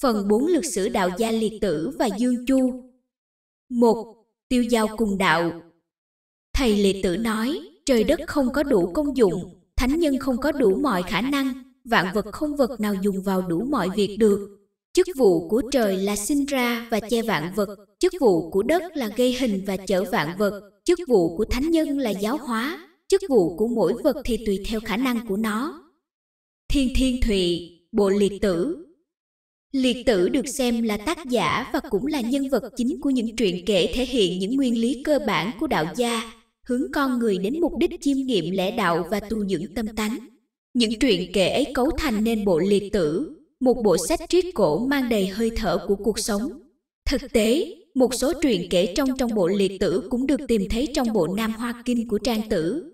Phần 4 Lực sử đạo gia liệt tử và Dương Chu 1. Tiêu giao cùng đạo Thầy liệt tử nói, trời đất không có đủ công dụng, thánh nhân không có đủ mọi khả năng, vạn vật không vật nào dùng vào đủ mọi việc được. Chức vụ của trời là sinh ra và che vạn vật, chức vụ của đất là gây hình và chở vạn vật, chức vụ của thánh nhân là giáo hóa, chức vụ của mỗi vật thì tùy theo khả năng của nó. Thiên Thiên Thụy, Bộ Liệt Tử Liệt tử được xem là tác giả và cũng là nhân vật chính của những truyện kể thể hiện những nguyên lý cơ bản của đạo gia, hướng con người đến mục đích chiêm nghiệm lẽ đạo và tu dưỡng tâm tánh. Những truyện kể ấy cấu thành nên bộ liệt tử, một bộ sách triết cổ mang đầy hơi thở của cuộc sống. Thực tế, một số truyện kể trong trong bộ liệt tử cũng được tìm thấy trong bộ Nam Hoa Kinh của Trang Tử.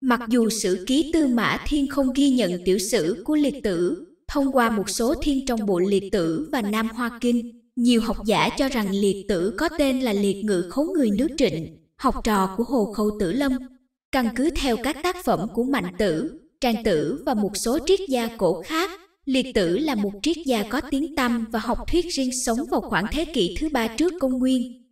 Mặc dù sử ký Tư Mã Thiên không ghi nhận tiểu sử của liệt tử, Thông qua một số thiên trong bộ liệt tử và Nam Hoa Kinh, nhiều học giả cho rằng liệt tử có tên là liệt ngự khấu người nước trịnh, học trò của Hồ Khâu Tử Lâm. Căn cứ theo các tác phẩm của Mạnh Tử, Trang Tử và một số triết gia cổ khác, liệt tử là một triết gia có tiếng tăm và học thuyết riêng sống vào khoảng thế kỷ thứ ba trước công nguyên.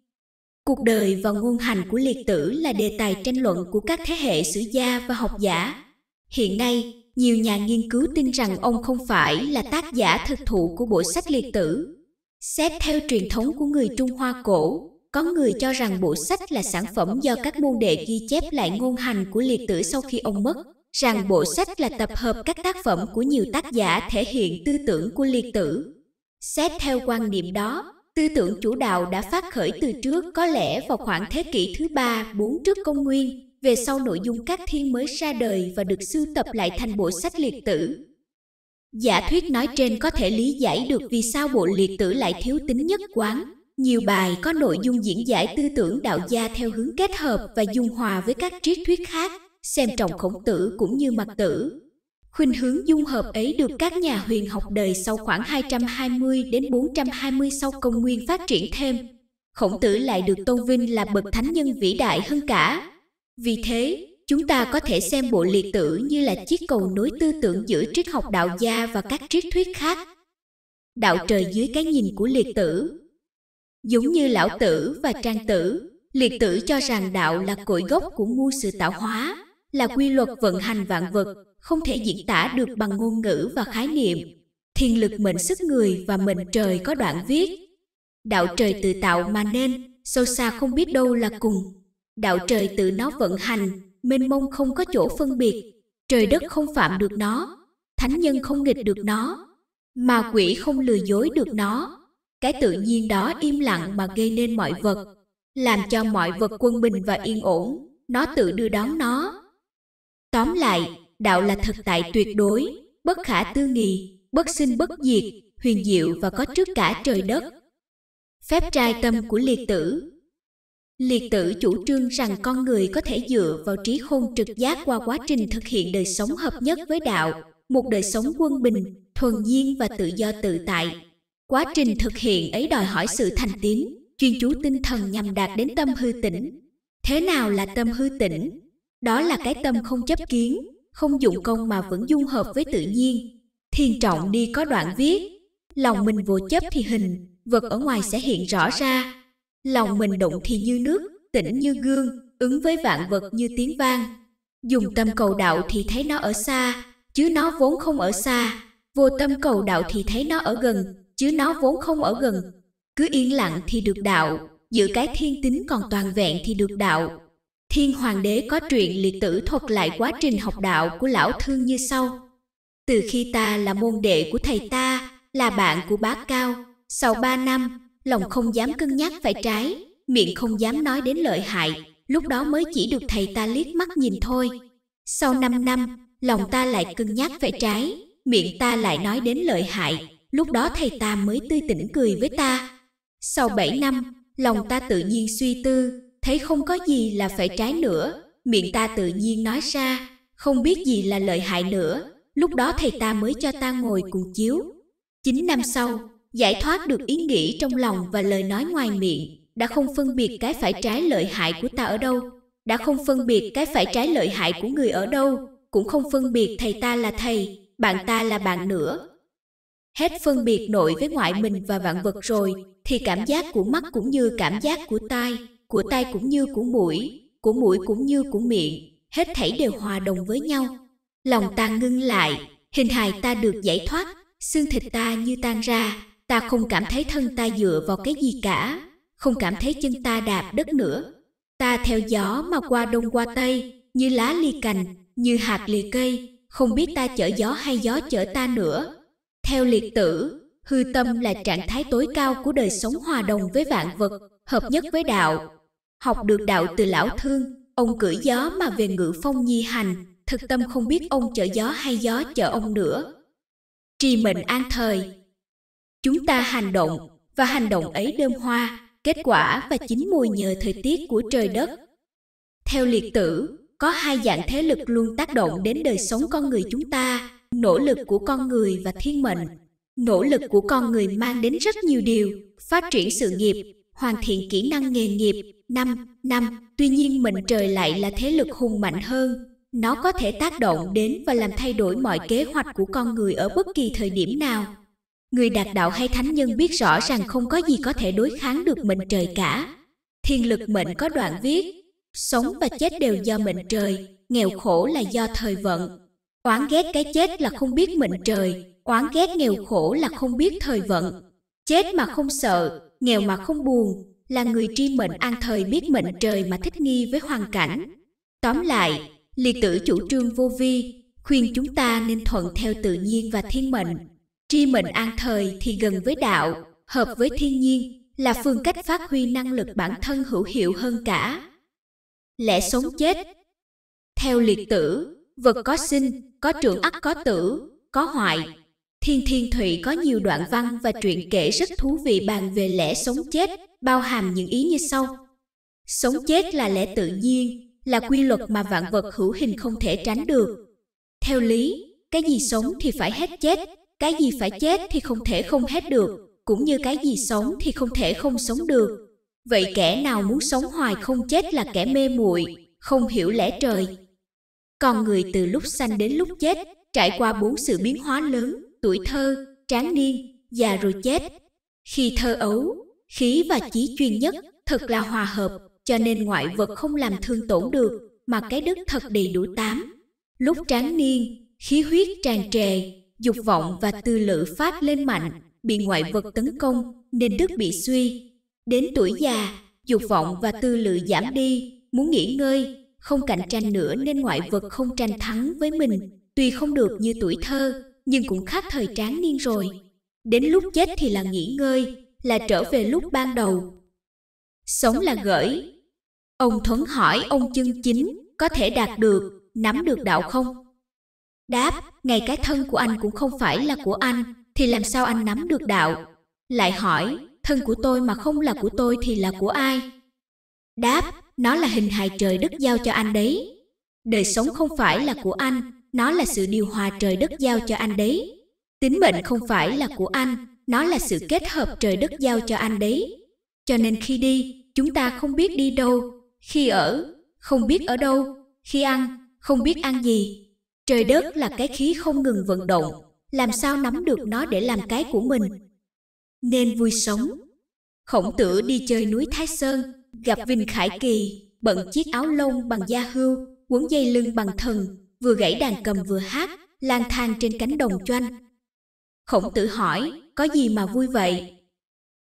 Cuộc đời và ngôn hành của liệt tử là đề tài tranh luận của các thế hệ sử gia và học giả. Hiện nay, nhiều nhà nghiên cứu tin rằng ông không phải là tác giả thực thụ của bộ sách liệt tử. Xét theo truyền thống của người Trung Hoa cổ, có người cho rằng bộ sách là sản phẩm do các môn đệ ghi chép lại ngôn hành của liệt tử sau khi ông mất, rằng bộ sách là tập hợp các tác phẩm của nhiều tác giả thể hiện tư tưởng của liệt tử. Xét theo quan niệm đó, tư tưởng chủ đạo đã phát khởi từ trước có lẽ vào khoảng thế kỷ thứ ba, bốn trước công nguyên, về sau nội dung các thiên mới ra đời và được sưu tập lại thành bộ sách liệt tử. Giả thuyết nói trên có thể lý giải được vì sao bộ liệt tử lại thiếu tính nhất quán. Nhiều bài có nội dung diễn giải tư tưởng đạo gia theo hướng kết hợp và dung hòa với các triết thuyết khác, xem trọng khổng tử cũng như mặt tử. Khuynh hướng dung hợp ấy được các nhà huyền học đời sau khoảng 220 đến 420 sau công nguyên phát triển thêm. Khổng tử lại được tôn vinh là bậc thánh nhân vĩ đại hơn cả, vì thế, chúng ta có thể xem bộ liệt tử như là chiếc cầu nối tư tưởng giữa triết học đạo gia và các triết thuyết khác. Đạo trời dưới cái nhìn của liệt tử. Giống như lão tử và trang tử, liệt tử cho rằng đạo là cội gốc của muôn sự tạo hóa, là quy luật vận hành vạn vật, không thể diễn tả được bằng ngôn ngữ và khái niệm. Thiên lực mệnh sức người và mệnh trời có đoạn viết. Đạo trời tự tạo mà nên, sâu xa không biết đâu là cùng, đạo trời tự nó vận hành mênh mông không có chỗ phân biệt trời đất không phạm được nó thánh nhân không nghịch được nó mà quỷ không lừa dối được nó cái tự nhiên đó im lặng mà gây nên mọi vật làm cho mọi vật quân bình và yên ổn nó tự đưa đón nó tóm lại đạo là thực tại tuyệt đối bất khả tư nghị bất sinh bất diệt huyền diệu và có trước cả trời đất phép trai tâm của liệt tử Liệt tử chủ trương rằng con người có thể dựa vào trí khôn trực giác qua quá trình thực hiện đời sống hợp nhất với đạo, một đời sống quân bình, thuần nhiên và tự do tự tại. Quá trình thực hiện ấy đòi hỏi sự thành tiến, chuyên chú tinh thần nhằm đạt đến tâm hư tỉnh. Thế nào là tâm hư tỉnh? Đó là cái tâm không chấp kiến, không dụng công mà vẫn dung hợp với tự nhiên. Thiền trọng đi có đoạn viết, lòng mình vô chấp thì hình, vật ở ngoài sẽ hiện rõ ra, Lòng mình động thì như nước, tĩnh như gương, ứng với vạn vật như tiếng vang. Dùng tâm cầu đạo thì thấy nó ở xa, chứ nó vốn không ở xa. Vô tâm cầu đạo thì thấy nó ở gần, chứ nó vốn không ở gần. Cứ yên lặng thì được đạo, giữ cái thiên tính còn toàn vẹn thì được đạo. Thiên Hoàng đế có truyện liệt tử thuật lại quá trình học đạo của lão thương như sau. Từ khi ta là môn đệ của thầy ta, là bạn của bá cao, sau ba năm, lòng không dám cân nhắc phải trái, miệng không dám nói đến lợi hại, lúc đó mới chỉ được thầy ta liếc mắt nhìn thôi. Sau năm năm, lòng ta lại cân nhắc phải trái, miệng ta lại nói đến lợi hại, lúc đó thầy ta mới tươi tỉnh cười với ta. Sau bảy năm, lòng ta tự nhiên suy tư, thấy không có gì là phải trái nữa, miệng ta tự nhiên nói ra, không biết gì là lợi hại nữa, lúc đó thầy ta mới cho ta ngồi cùng chiếu. Chín năm sau, giải thoát được ý nghĩ trong lòng và lời nói ngoài miệng đã không phân biệt cái phải trái lợi hại của ta ở đâu đã không phân biệt cái phải trái lợi hại của người ở đâu cũng không phân biệt thầy ta là thầy bạn ta là bạn nữa hết phân biệt nội với ngoại mình và vạn vật rồi thì cảm giác của mắt cũng như cảm giác của tai của tai cũng như của mũi của mũi cũng như của miệng hết thảy đều hòa đồng với nhau lòng ta ngưng lại hình hài ta được giải thoát xương thịt ta như tan ra ta không cảm thấy thân ta dựa vào cái gì cả không cảm thấy chân ta đạp đất nữa ta theo gió mà qua đông qua tây như lá ly cành như hạt lìa cây không biết ta chở gió hay gió chở ta nữa theo liệt tử hư tâm là trạng thái tối cao của đời sống hòa đồng với vạn vật hợp nhất với đạo học được đạo từ lão thương ông cưỡi gió mà về ngự phong nhi hành thực tâm không biết ông chở gió hay gió chở ông nữa trì mệnh an thời Chúng ta hành động, và hành động ấy đơm hoa, kết quả và chính mùi nhờ thời tiết của trời đất. Theo liệt tử, có hai dạng thế lực luôn tác động đến đời sống con người chúng ta, nỗ lực của con người và thiên mệnh. Nỗ lực của con người mang đến rất nhiều điều, phát triển sự nghiệp, hoàn thiện kỹ năng nghề nghiệp, năm, năm, tuy nhiên mệnh trời lại là thế lực hùng mạnh hơn. Nó có thể tác động đến và làm thay đổi mọi kế hoạch của con người ở bất kỳ thời điểm nào, Người đạt đạo hay thánh nhân biết rõ rằng không có gì có thể đối kháng được mệnh trời cả. Thiên lực mệnh có đoạn viết, sống và chết đều do mệnh trời, nghèo khổ là do thời vận. Oán ghét cái chết là không biết mệnh trời, oán ghét nghèo khổ là không biết thời vận. Chết mà không sợ, nghèo mà không buồn, là người tri mệnh an thời biết mệnh trời mà thích nghi với hoàn cảnh. Tóm lại, liệt tử chủ trương vô vi, khuyên chúng ta nên thuận theo tự nhiên và thiên mệnh, Tri mệnh an thời thì gần với đạo, hợp với thiên nhiên, là phương cách phát huy năng lực bản thân hữu hiệu hơn cả. Lẽ sống chết Theo liệt tử, vật có sinh, có trưởng ắt có tử, có hoại. Thiên Thiên Thụy có nhiều đoạn văn và truyện kể rất thú vị bàn về lẽ sống chết, bao hàm những ý như sau. Sống chết là lẽ tự nhiên, là quy luật mà vạn vật hữu hình không thể tránh được. Theo lý, cái gì sống thì phải hết chết, cái gì phải chết thì không thể không hết được, cũng như cái gì sống thì không thể không sống được. Vậy kẻ nào muốn sống hoài không chết là kẻ mê muội, không hiểu lẽ trời. Con người từ lúc sanh đến lúc chết, trải qua bốn sự biến hóa lớn, tuổi thơ, tráng niên, già rồi chết. Khi thơ ấu, khí và chí chuyên nhất thật là hòa hợp, cho nên ngoại vật không làm thương tổn được, mà cái đức thật đầy đủ tám. Lúc tráng niên, khí huyết tràn trề, dục vọng và tư lự phát lên mạnh, bị ngoại vật tấn công nên đức bị suy. Đến tuổi già, dục vọng và tư lự giảm đi, muốn nghỉ ngơi, không cạnh tranh nữa nên ngoại vật không tranh thắng với mình, tuy không được như tuổi thơ, nhưng cũng khác thời tráng niên rồi. Đến lúc chết thì là nghỉ ngơi, là trở về lúc ban đầu. Sống là gửi. Ông Thuấn hỏi ông chân chính có thể đạt được, nắm được đạo không? Đáp, ngay cái thân của anh cũng không phải là của anh, thì làm sao anh nắm được đạo? Lại hỏi, thân của tôi mà không là của tôi thì là của ai? Đáp, nó là hình hài trời đất giao cho anh đấy. Đời sống không phải là của anh, nó là sự điều hòa trời đất giao cho anh đấy. Tính mệnh không phải là của anh, nó là sự kết hợp trời đất giao cho anh đấy. Cho nên khi đi, chúng ta không biết đi đâu, khi ở, không biết ở đâu, khi ăn, không biết ăn gì, Trời đất là cái khí không ngừng vận động, làm sao nắm được nó để làm cái của mình. Nên vui sống. Khổng tử đi chơi núi Thái Sơn, gặp Vinh Khải Kỳ, bận chiếc áo lông bằng da hưu, quấn dây lưng bằng thần, vừa gãy đàn cầm vừa hát, lang thang trên cánh đồng choanh. Khổng tử hỏi, có gì mà vui vậy?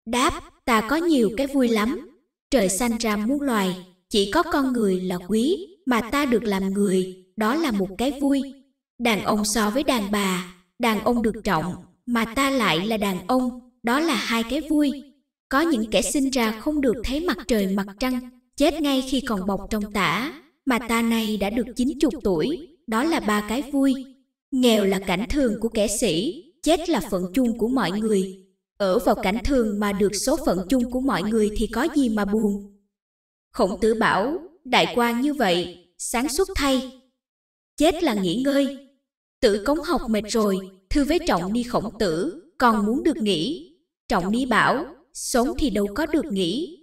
Đáp, ta có nhiều cái vui lắm. Trời xanh ra muôn loài, chỉ có con người là quý, mà ta được làm người, đó là một cái vui. Đàn ông so với đàn bà, đàn ông được trọng, mà ta lại là đàn ông, đó là hai cái vui. Có những kẻ sinh ra không được thấy mặt trời mặt trăng, chết ngay khi còn bọc trong tả, mà ta này đã được chín chục tuổi, đó là ba cái vui. Nghèo là cảnh thường của kẻ sĩ, chết là phận chung của mọi người. Ở vào cảnh thường mà được số phận chung của mọi người thì có gì mà buồn. Khổng tử bảo, đại quan như vậy, sáng suốt thay, chết là nghỉ ngơi. Tử cống học mệt rồi, thư với trọng đi khổng tử, còn muốn được nghỉ. Trọng đi bảo, sống thì đâu có được nghỉ.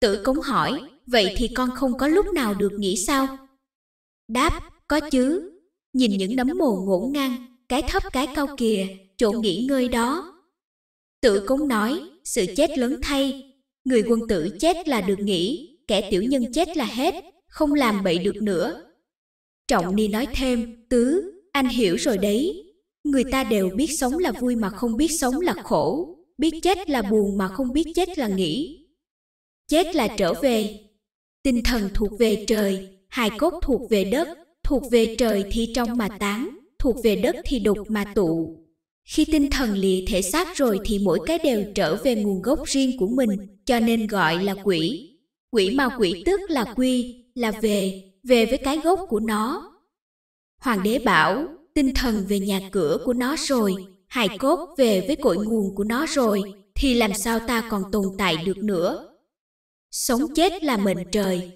Tử cống hỏi, vậy thì con không có lúc nào được nghỉ sao? Đáp, có chứ. Nhìn những nấm mồ ngổn ngang, cái thấp cái cao kìa, chỗ nghỉ ngơi đó. Tử cống nói, sự chết lớn thay, người quân tử chết là được nghỉ, kẻ tiểu nhân chết là hết, không làm bậy được nữa, Trọng Ni nói thêm, tứ, anh hiểu rồi đấy. Người ta đều biết sống là vui mà không biết sống là khổ, biết chết là buồn mà không biết chết là nghĩ. Chết là trở về. Tinh thần thuộc về trời, hài cốt thuộc về đất, thuộc về trời thì trong mà tán, thuộc về đất thì đục mà tụ. Khi tinh thần lìa thể xác rồi thì mỗi cái đều trở về nguồn gốc riêng của mình, cho nên gọi là quỷ. Quỷ mà quỷ tức là quy, là về, về với cái gốc của nó. Hoàng đế bảo, tinh thần về nhà cửa của nó rồi, hài cốt về với cội nguồn của nó rồi, thì làm sao ta còn tồn tại được nữa. Sống chết là mệnh trời.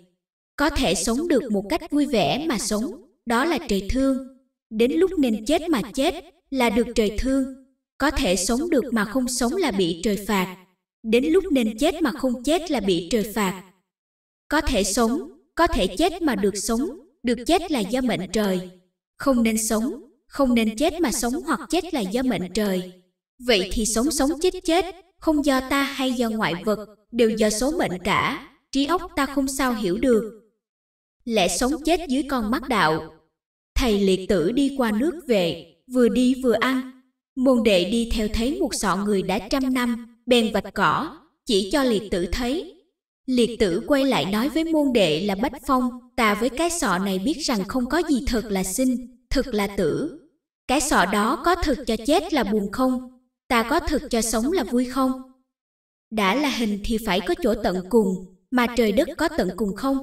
Có thể sống được một cách vui vẻ mà sống, đó là trời thương. Đến lúc nên chết mà chết là được trời thương. Có thể sống được mà không sống là bị trời phạt. Đến lúc nên chết mà không chết là bị trời phạt. Có thể sống có thể chết mà được sống, được chết là do mệnh trời. Không nên sống, không nên chết mà sống hoặc chết là do mệnh trời. Vậy thì sống sống chết chết, không do ta hay do ngoại vật, đều do số mệnh cả, trí óc ta không sao hiểu được. Lẽ sống chết dưới con mắt đạo. Thầy liệt tử đi qua nước về, vừa đi vừa ăn. Môn đệ đi theo thấy một sọ người đã trăm năm, bèn vạch cỏ, chỉ cho liệt tử thấy Liệt tử quay lại nói với môn đệ là Bách Phong, ta với cái sọ này biết rằng không có gì thật là sinh, thật là tử. Cái sọ đó có thực cho chết là buồn không? Ta có thực cho sống là vui không? Đã là hình thì phải có chỗ tận cùng, mà trời đất có tận cùng không?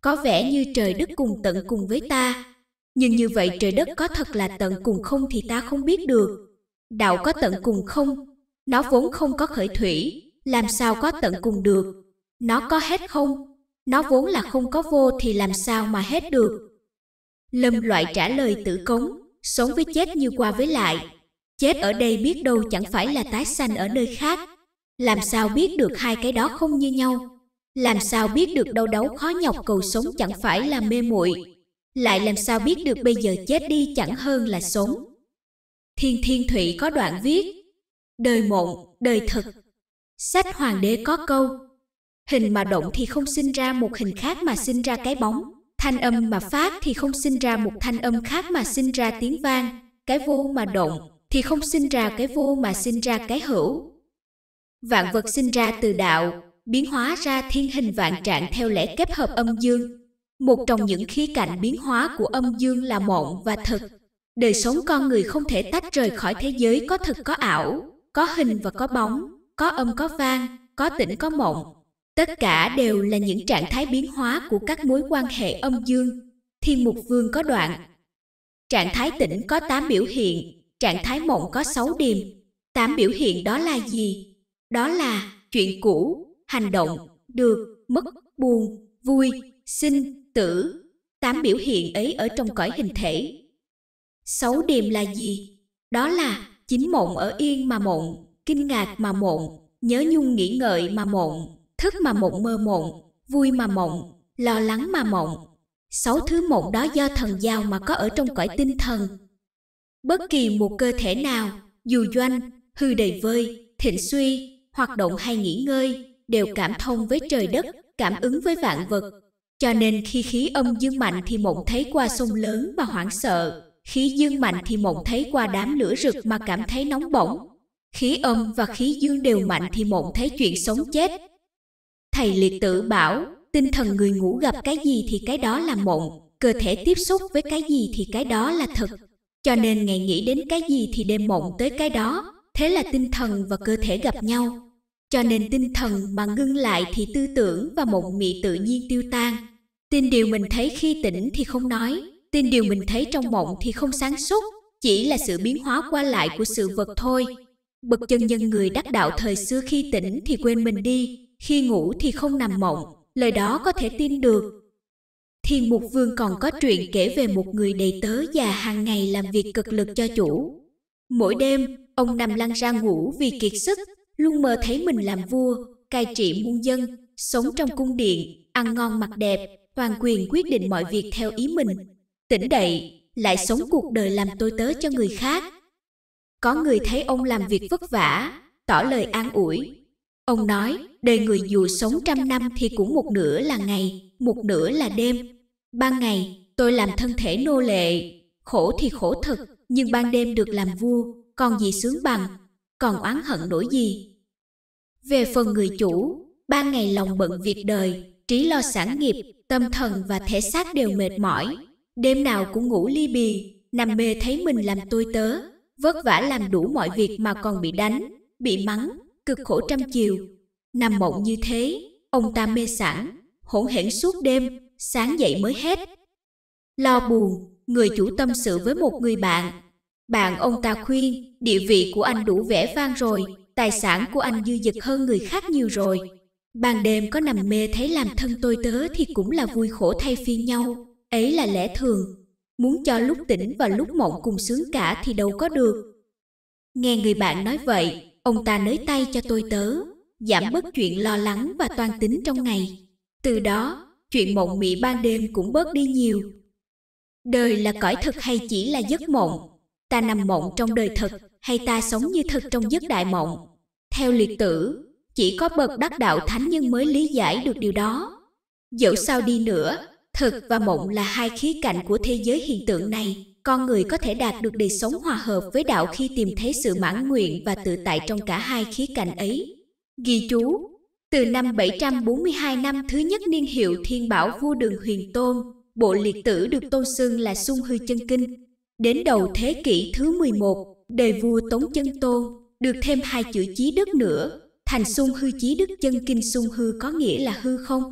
Có vẻ như trời đất cùng tận cùng với ta. Nhưng như vậy trời đất có thật là tận cùng không thì ta không biết được. Đạo có tận cùng không? Nó vốn không có khởi thủy, làm sao có tận cùng được? Nó có hết không? Nó vốn là không có vô thì làm sao mà hết được? Lâm loại trả lời tử cống, sống với chết như qua với lại. Chết ở đây biết đâu chẳng phải là tái sanh ở nơi khác. Làm sao biết được hai cái đó không như nhau? Làm sao biết được đau đấu khó nhọc cầu sống chẳng phải là mê muội? Lại làm sao biết được bây giờ chết đi chẳng hơn là sống? Thiên Thiên Thụy có đoạn viết Đời mộng, đời thực Sách Hoàng đế có câu Hình mà động thì không sinh ra một hình khác mà sinh ra cái bóng. Thanh âm mà phát thì không sinh ra một thanh âm khác mà sinh ra tiếng vang. Cái vô mà động thì không sinh ra cái vô mà sinh ra cái hữu. Vạn vật sinh ra từ đạo, biến hóa ra thiên hình vạn trạng theo lẽ kết hợp âm dương. Một trong những khí cảnh biến hóa của âm dương là mộng và thực. Đời sống con người không thể tách rời khỏi thế giới có thực có ảo, có hình và có bóng, có âm có vang, có tỉnh có mộng, Tất cả đều là những trạng thái biến hóa của các mối quan hệ âm dương. Thiên mục vương có đoạn. Trạng thái tỉnh có tám biểu hiện, trạng thái mộng có sáu điềm tám biểu hiện đó là gì? Đó là chuyện cũ, hành động, được, mất, buồn, vui, sinh, tử. tám biểu hiện ấy ở trong cõi hình thể. sáu điềm là gì? Đó là chính mộng ở yên mà mộng, kinh ngạc mà mộng, nhớ nhung nghĩ ngợi mà mộng, thức mà mộng mơ mộng, vui mà mộng, lo lắng mà mộng. Sáu thứ mộng đó do thần giao mà có ở trong cõi tinh thần. Bất kỳ một cơ thể nào, dù doanh, hư đầy vơi, thịnh suy, hoạt động hay nghỉ ngơi, đều cảm thông với trời đất, cảm ứng với vạn vật. Cho nên khi khí âm dương mạnh thì mộng thấy qua sông lớn mà hoảng sợ, khí dương mạnh thì mộng thấy qua đám lửa rực mà cảm thấy nóng bỏng. Khí âm và khí dương đều mạnh thì mộng thấy chuyện sống chết, Thầy liệt tử bảo, tinh thần người ngủ gặp cái gì thì cái đó là mộng, cơ thể tiếp xúc với cái gì thì cái đó là thực. Cho nên ngày nghĩ đến cái gì thì đêm mộng tới cái đó, thế là tinh thần và cơ thể gặp nhau. Cho nên tinh thần mà ngưng lại thì tư tưởng và mộng mị tự nhiên tiêu tan. Tin điều mình thấy khi tỉnh thì không nói, tin điều mình thấy trong mộng thì không sáng suốt, chỉ là sự biến hóa qua lại của sự vật thôi. Bậc chân nhân người đắc đạo thời xưa khi tỉnh thì quên mình đi, khi ngủ thì không nằm mộng, lời đó có thể tin được. Thiên Mục Vương còn có chuyện kể về một người đầy tớ già hàng ngày làm việc cực lực cho chủ. Mỗi đêm, ông nằm lăn ra ngủ vì kiệt sức, luôn mơ thấy mình làm vua, cai trị muôn dân, sống trong cung điện, ăn ngon mặc đẹp, toàn quyền quyết định mọi việc theo ý mình. Tỉnh đậy, lại sống cuộc đời làm tôi tớ cho người khác. Có người thấy ông làm việc vất vả, tỏ lời an ủi, Ông nói, đời người dù sống trăm năm thì cũng một nửa là ngày, một nửa là đêm. Ban ngày, tôi làm thân thể nô lệ, khổ thì khổ thật, nhưng ban đêm được làm vua, còn gì sướng bằng, còn oán hận nổi gì. Về phần người chủ, ban ngày lòng bận việc đời, trí lo sản nghiệp, tâm thần và thể xác đều mệt mỏi. Đêm nào cũng ngủ ly bì, nằm mê thấy mình làm tôi tớ, vất vả làm đủ mọi việc mà còn bị đánh, bị mắng, cực khổ trăm chiều. Nằm mộng như thế, ông ta mê sản hỗn hển suốt đêm, sáng dậy mới hết. Lo buồn, người chủ tâm sự với một người bạn. Bạn ông ta khuyên, địa vị của anh đủ vẻ vang rồi, tài sản của anh dư dật hơn người khác nhiều rồi. Ban đêm có nằm mê thấy làm thân tôi tớ thì cũng là vui khổ thay phiên nhau, ấy là lẽ thường. Muốn cho lúc tỉnh và lúc mộng cùng sướng cả thì đâu có được. Nghe người bạn nói vậy, ông ta nới tay cho tôi tớ, giảm bớt chuyện lo lắng và toan tính trong ngày. Từ đó, chuyện mộng mị ban đêm cũng bớt đi nhiều. Đời là cõi thực hay chỉ là giấc mộng? Ta nằm mộng trong đời thực hay ta sống như thực trong giấc đại mộng? Theo liệt tử, chỉ có bậc đắc đạo thánh nhân mới lý giải được điều đó. Dẫu sao đi nữa, thực và mộng là hai khía cạnh của thế giới hiện tượng này con người có thể đạt được đời sống hòa hợp với đạo khi tìm thấy sự mãn nguyện và tự tại trong cả hai khía cạnh ấy. Ghi chú, từ năm 742 năm thứ nhất niên hiệu Thiên Bảo Vua Đường Huyền Tôn, bộ liệt tử được tôn xưng là Xung Hư Chân Kinh. Đến đầu thế kỷ thứ 11, đời vua Tống Chân Tôn được thêm hai chữ chí đức nữa, thành Xung Hư Chí Đức Chân Kinh Xung Hư có nghĩa là hư không.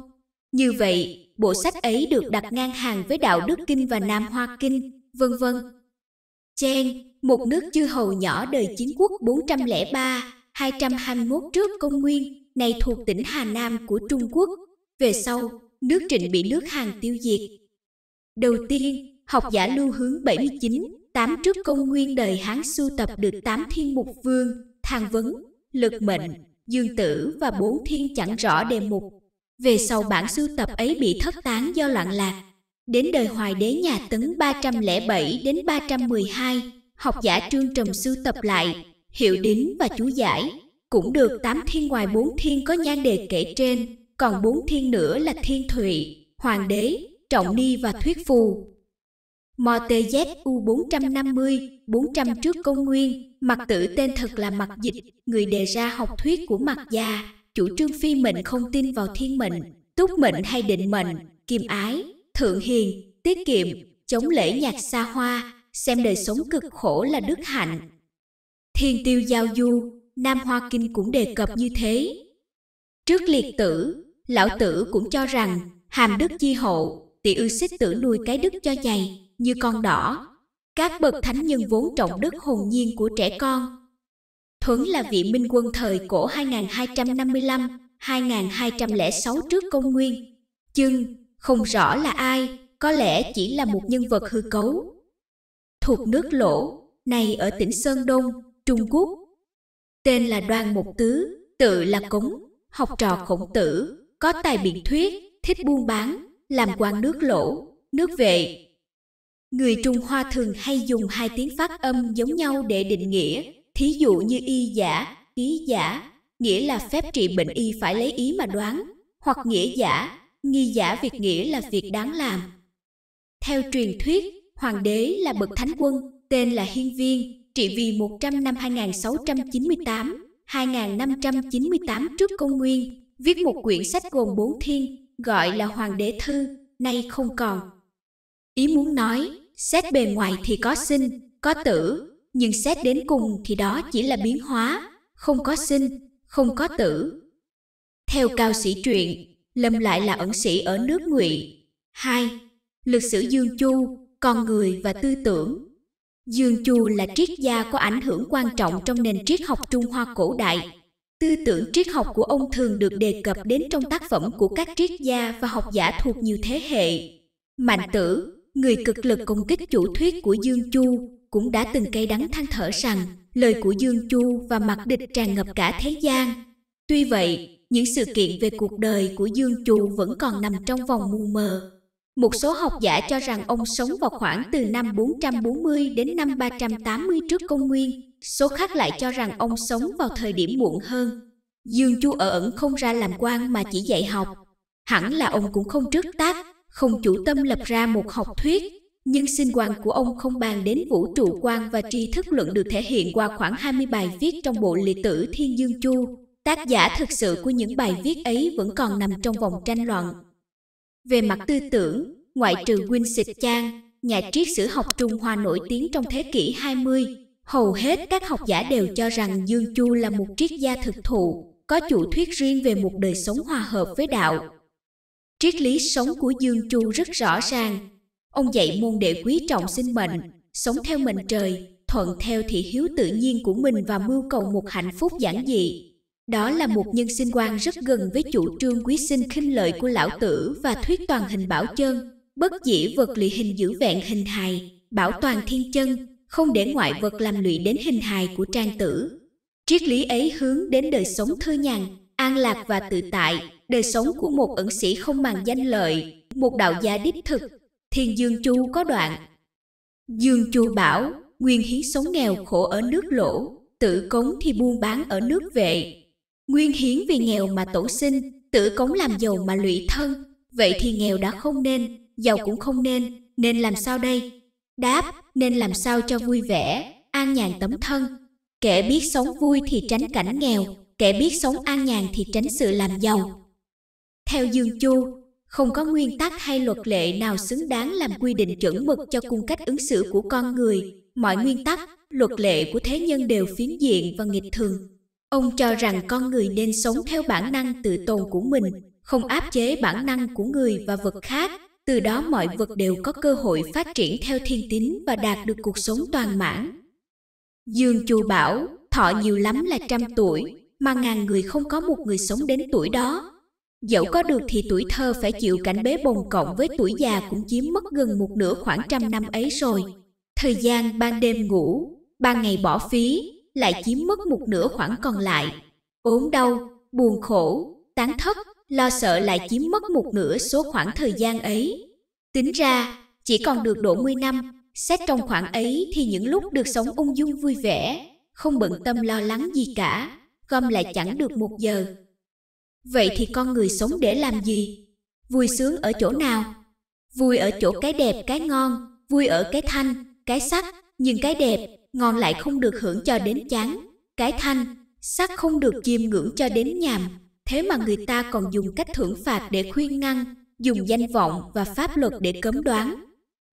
Như vậy, bộ sách ấy được đặt ngang hàng với Đạo Đức Kinh và Nam Hoa Kinh, vân vân. Chen, một nước chư hầu nhỏ đời chiến quốc 403, 221 trước công nguyên, này thuộc tỉnh Hà Nam của Trung Quốc. Về sau, nước Trịnh bị nước Hàn tiêu diệt. Đầu tiên, học giả lưu hướng 79, 8 trước công nguyên đời Hán sưu tập được 8 thiên mục vương, thang vấn, lực mệnh, dương tử và bốn thiên chẳng rõ đề mục. Về sau bản sưu tập ấy bị thất tán do loạn lạc, Đến đời Hoài đế nhà Tấn 307 đến 312, học giả Trương Trầm sưu tập lại, hiệu đính và chú giải. Cũng được tám thiên ngoài bốn thiên có nhan đề kể trên, còn bốn thiên nữa là thiên thụy, hoàng đế, trọng ni và thuyết phù. mò MTZU 450, 400 trước công nguyên, mặc tử tên thật là mặc dịch, người đề ra học thuyết của mặc gia, chủ trương phi mệnh không tin vào thiên mệnh, túc mệnh hay định mệnh, kiềm ái, thượng hiền, tiết kiệm, chống lễ nhạc xa hoa, xem đời sống cực khổ là đức hạnh. Thiên tiêu giao du, Nam Hoa Kinh cũng đề cập như thế. Trước liệt tử, lão tử cũng cho rằng hàm đức chi hậu tỷ ư xích tử nuôi cái đức cho dày, như con đỏ. Các bậc thánh nhân vốn trọng đức hồn nhiên của trẻ con. Thuấn là vị minh quân thời cổ 2255-2206 trước công nguyên. Chưng, không rõ là ai, có lẽ chỉ là một nhân vật hư cấu. Thuộc nước lỗ, này ở tỉnh Sơn Đông, Trung Quốc. Tên là Đoan Mục Tứ, tự là Cống, học trò khổng tử, có tài biện thuyết, thích buôn bán, làm quan nước lỗ, nước vệ. Người Trung Hoa thường hay dùng hai tiếng phát âm giống nhau để định nghĩa, thí dụ như y giả, ký giả, nghĩa là phép trị bệnh y phải lấy ý mà đoán, hoặc nghĩa giả, nghi giả việc nghĩa là việc đáng làm. Theo truyền thuyết, hoàng đế là bậc thánh quân, tên là Hiên Viên, trị vì 100 năm 2698, 2598 trước công nguyên, viết một quyển sách gồm bốn thiên, gọi là Hoàng đế Thư, nay không còn. Ý muốn nói, xét bề ngoài thì có sinh, có tử, nhưng xét đến cùng thì đó chỉ là biến hóa, không có sinh, không có tử. Theo cao sĩ truyện, Lâm lại là ẩn sĩ ở nước Ngụy. hai Lực sử Dương Chu, con người và tư tưởng. Dương Chu là triết gia có ảnh hưởng quan trọng trong nền triết học Trung Hoa cổ đại. Tư tưởng triết học của ông thường được đề cập đến trong tác phẩm của các triết gia và học giả thuộc nhiều thế hệ. Mạnh tử, người cực lực công kích chủ thuyết của Dương Chu, cũng đã từng cay đắng than thở rằng lời của Dương Chu và mặt địch tràn ngập cả thế gian, Tuy vậy, những sự kiện về cuộc đời của Dương Chu vẫn còn nằm trong vòng mù mờ. Một số học giả cho rằng ông sống vào khoảng từ năm 440 đến năm 380 trước công nguyên, số khác lại cho rằng ông sống vào thời điểm muộn hơn. Dương Chu ở ẩn không ra làm quan mà chỉ dạy học. Hẳn là ông cũng không trước tác, không chủ tâm lập ra một học thuyết, nhưng sinh quan của ông không bàn đến vũ trụ quan và tri thức luận được thể hiện qua khoảng 20 bài viết trong bộ liệt tử Thiên Dương Chu tác giả thực sự của những bài viết ấy vẫn còn nằm trong vòng tranh luận. Về mặt tư tưởng, ngoại trừ Winsett Chang, nhà triết sử học Trung Hoa nổi tiếng trong thế kỷ 20, hầu hết các học giả đều cho rằng Dương Chu là một triết gia thực thụ, có chủ thuyết riêng về một đời sống hòa hợp với đạo. Triết lý sống của Dương Chu rất rõ ràng. Ông dạy môn đệ quý trọng sinh mệnh, sống theo mệnh trời, thuận theo thị hiếu tự nhiên của mình và mưu cầu một hạnh phúc giản dị, đó là một nhân sinh quan rất gần với chủ trương quý sinh khinh lợi của lão tử và thuyết toàn hình bảo chân, bất dĩ vật lụy hình giữ vẹn hình hài, bảo toàn thiên chân, không để ngoại vật làm lụy đến hình hài của trang tử. Triết lý ấy hướng đến đời sống thư nhàn, an lạc và tự tại, đời sống của một ẩn sĩ không màng danh lợi, một đạo gia đích thực. Thiên Dương Chu có đoạn. Dương Chu bảo, nguyên hiến sống nghèo khổ ở nước lỗ, tự cống thì buôn bán ở nước vệ, Nguyên hiến vì nghèo mà tổ sinh, tự cống làm giàu mà lụy thân. Vậy thì nghèo đã không nên, giàu cũng không nên, nên làm sao đây? Đáp, nên làm sao cho vui vẻ, an nhàn tấm thân. Kẻ biết sống vui thì tránh cảnh nghèo, kẻ biết sống an nhàn thì tránh sự làm giàu. Theo Dương Chu, không có nguyên tắc hay luật lệ nào xứng đáng làm quy định chuẩn mực cho cung cách ứng xử của con người. Mọi nguyên tắc, luật lệ của thế nhân đều phiến diện và nghịch thường, Ông cho rằng con người nên sống theo bản năng tự tồn của mình, không áp chế bản năng của người và vật khác, từ đó mọi vật đều có cơ hội phát triển theo thiên tính và đạt được cuộc sống toàn mãn. Dương Chu bảo, thọ nhiều lắm là trăm tuổi, mà ngàn người không có một người sống đến tuổi đó. Dẫu có được thì tuổi thơ phải chịu cảnh bế bồng cộng với tuổi già cũng chiếm mất gần một nửa khoảng trăm năm ấy rồi. Thời gian ban đêm ngủ, ban ngày bỏ phí, lại chiếm mất một nửa khoảng còn lại. Ốm đau, buồn khổ, tán thất, lo sợ lại chiếm mất một nửa số khoảng thời gian ấy. Tính ra, chỉ còn được độ 10 năm, xét trong khoảng ấy thì những lúc được sống ung dung vui vẻ, không bận tâm lo lắng gì cả, gom lại chẳng được một giờ. Vậy thì con người sống để làm gì? Vui sướng ở chỗ nào? Vui ở chỗ cái đẹp, cái ngon, vui ở cái thanh, cái sắc, nhưng cái đẹp, ngon lại không được hưởng cho đến chán, cái thanh, sắc không được chiêm ngưỡng cho đến nhàm. Thế mà người ta còn dùng cách thưởng phạt để khuyên ngăn, dùng danh vọng và pháp luật để cấm đoán.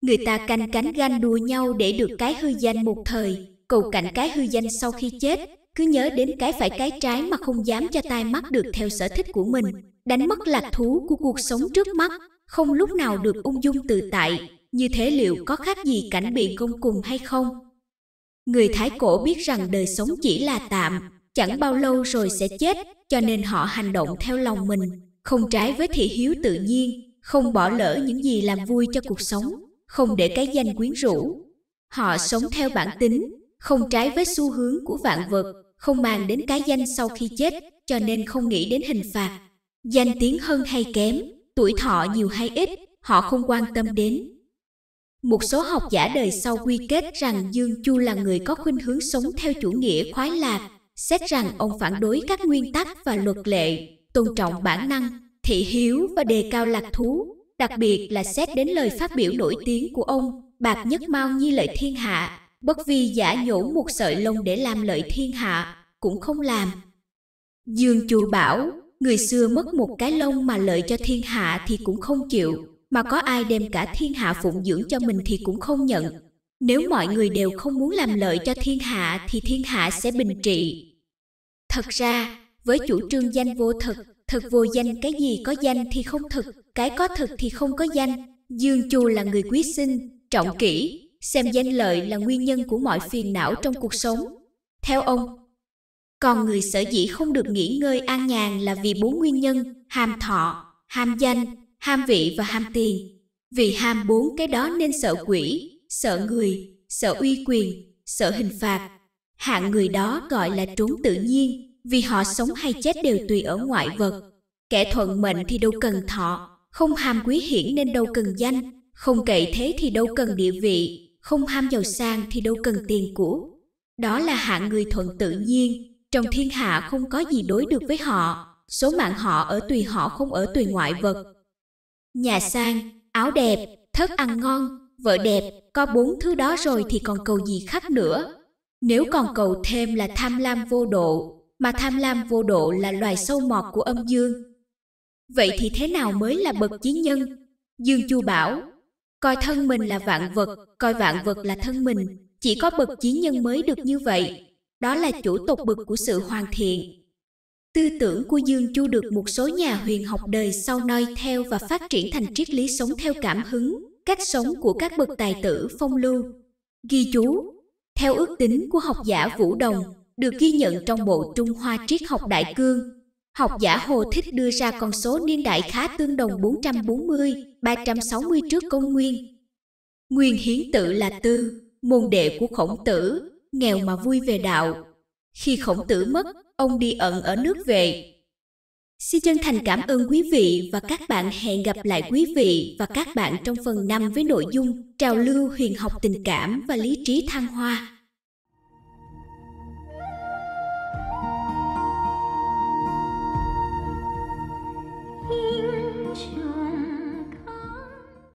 Người ta canh cánh ganh đua nhau để được cái hư danh một thời, cầu cạnh cái hư danh sau khi chết, cứ nhớ đến cái phải cái trái mà không dám cho tai mắt được theo sở thích của mình, đánh mất lạc thú của cuộc sống trước mắt, không lúc nào được ung dung tự tại, như thế liệu có khác gì cảnh bị gông cùng hay không? Người Thái cổ biết rằng đời sống chỉ là tạm, chẳng bao lâu rồi sẽ chết, cho nên họ hành động theo lòng mình, không trái với thị hiếu tự nhiên, không bỏ lỡ những gì làm vui cho cuộc sống, không để cái danh quyến rũ. Họ sống theo bản tính, không trái với xu hướng của vạn vật, không mang đến cái danh sau khi chết, cho nên không nghĩ đến hình phạt. Danh tiếng hơn hay kém, tuổi thọ nhiều hay ít, họ không quan tâm đến, một số học giả đời sau quy kết rằng Dương Chu là người có khuynh hướng sống theo chủ nghĩa khoái lạc, xét rằng ông phản đối các nguyên tắc và luật lệ, tôn trọng bản năng, thị hiếu và đề cao lạc thú, đặc biệt là xét đến lời phát biểu nổi tiếng của ông, bạc nhất mau nhi lợi thiên hạ, bất vì giả nhổ một sợi lông để làm lợi thiên hạ, cũng không làm. Dương Chu bảo, người xưa mất một cái lông mà lợi cho thiên hạ thì cũng không chịu, mà có ai đem cả thiên hạ phụng dưỡng cho mình thì cũng không nhận nếu mọi người đều không muốn làm lợi cho thiên hạ thì thiên hạ sẽ bình trị thật ra với chủ trương danh vô thực thực vô danh cái gì có danh thì không thực cái có thực thì không có danh dương chu là người quý sinh trọng kỹ xem danh lợi là nguyên nhân của mọi phiền não trong cuộc sống theo ông còn người sở dĩ không được nghỉ ngơi an nhàn là vì bốn nguyên nhân ham thọ ham danh ham vị và ham tiền. Vì ham bốn cái đó nên sợ quỷ, sợ người, sợ uy quyền, sợ hình phạt. Hạng người đó gọi là trốn tự nhiên, vì họ sống hay chết đều tùy ở ngoại vật. Kẻ thuận mệnh thì đâu cần thọ, không ham quý hiển nên đâu cần danh, không cậy thế thì đâu cần địa vị, không ham giàu sang thì đâu cần tiền của. Đó là hạng người thuận tự nhiên, trong thiên hạ không có gì đối được với họ, số mạng họ ở tùy họ không ở tùy ngoại vật, nhà sang, áo đẹp, thất ăn ngon, vợ đẹp, có bốn thứ đó rồi thì còn cầu gì khác nữa. Nếu còn cầu thêm là tham lam vô độ, mà tham lam vô độ là loài sâu mọt của âm dương. Vậy thì thế nào mới là bậc chí nhân? Dương Chu bảo, coi thân mình là vạn vật, coi vạn vật là thân mình, chỉ có bậc chí nhân mới được như vậy. Đó là chủ tộc bậc của sự hoàn thiện, Tư tưởng của Dương Chu được một số nhà huyền học đời sau noi theo và phát triển thành triết lý sống theo cảm hứng, cách sống của các bậc tài tử phong lưu. Ghi chú, theo ước tính của học giả Vũ Đồng, được ghi nhận trong bộ Trung Hoa Triết học Đại Cương, học giả Hồ Thích đưa ra con số niên đại khá tương đồng 440, 360 trước công nguyên. Nguyên hiến tự là tư, môn đệ của khổng tử, nghèo mà vui về đạo, khi khổng tử mất, ông đi ẩn ở nước về. Xin chân thành cảm ơn quý vị và các bạn hẹn gặp lại quý vị và các bạn trong phần năm với nội dung trào lưu huyền học tình cảm và lý trí thăng hoa.